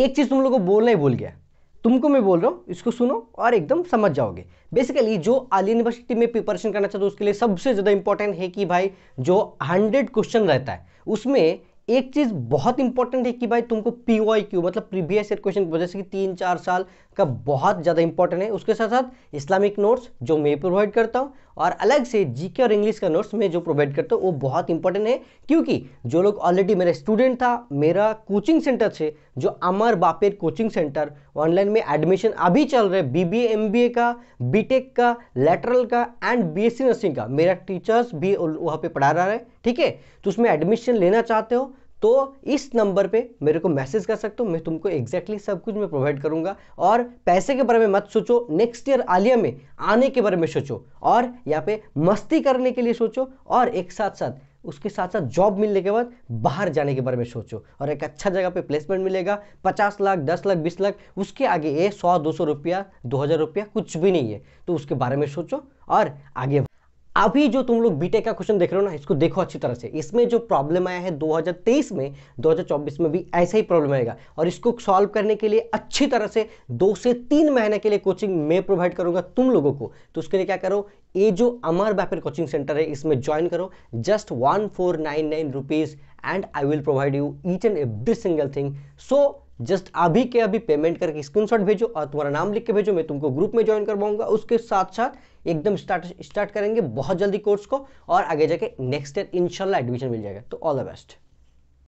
एक चीज़ तुम लोग को बोलना ही बोल गया तुमको मैं बोल रहा हूँ इसको सुनो और एकदम समझ जाओगे बेसिकली जो आल यूनिवर्सिटी में प्रिपरेशन करना चाहते हो उसके लिए सबसे ज़्यादा इंपॉर्टेंट है कि भाई जो हंड्रेड क्वेश्चन रहता है उसमें एक चीज़ बहुत इंपॉर्टेंट है कि भाई तुमको पी वाई क्यू मतलब प्रीवियस ईयर क्वेश्चन जैसे कि तीन चार साल का बहुत ज़्यादा इंपॉर्टेंट है उसके साथ साथ इस्लामिक नोट्स जो मैं प्रोवाइड करता हूँ और अलग से जीके और इंग्लिश का नोट्स मैं जो प्रोवाइड करता हूँ वो बहुत इंपॉर्टेंट है क्योंकि जो लोग ऑलरेडी मेरा स्टूडेंट था मेरा कोचिंग सेंटर से जो अमर बापेर कोचिंग सेंटर ऑनलाइन में एडमिशन अभी चल रहे B B M B A का बी टेक का लेटरल का and B S C nursing का मेरा टीचर्स भी वहाँ पे पढ़ा रहा है ठीक है तो उसमें एडमिशन लेना चाहते हो तो इस नंबर पे मेरे को मैसेज कर सकते हो मैं तुमको एग्जैक्टली exactly सब कुछ मैं प्रोवाइड करूंगा और पैसे के बारे में मत सोचो नेक्स्ट ईयर आलिया में आने के बारे में सोचो और यहाँ पे मस्ती करने के लिए सोचो और एक साथ साथ उसके साथ साथ जॉब मिलने के बाद बाहर जाने के बारे में सोचो और एक अच्छा जगह पे प्लेसमेंट मिलेगा पचास लाख दस लाख बीस लाख उसके आगे ये सौ दो सौ रुपया दो हज़ार रुपया कुछ भी नहीं है तो उसके बारे में सोचो और आगे अभी जो तुम लोग बीटेक का क्वेश्चन देख रहे हो ना इसको देखो अच्छी तरह से इसमें जो प्रॉब्लम आया है 2023 में 2024 में भी ऐसा ही प्रॉब्लम आएगा और इसको सॉल्व करने के लिए अच्छी तरह से दो से तीन महीने के लिए कोचिंग मैं प्रोवाइड करूंगा तुम लोगों को तो उसके लिए क्या करो ये जो अमर बैपर कोचिंग सेंटर है इसमें ज्वाइन करो just one four nine nine rupees and I will provide you each and every single thing so just अभी के अभी पेमेंट करके स्क्रीनशॉट भेजो और तुम्हारा नाम लिख के भेजो मैं तुमको ग्रुप में ज्वाइन करवाऊंगा उसके साथ साथ एकदम स्टार्ट स्टार्ट करेंगे बहुत जल्दी कोर्स को और आगे जाके नेक्स्ट ईयर इंशाल्लाह एडमिशन मिल जाएगा तो ऑल द बेस्ट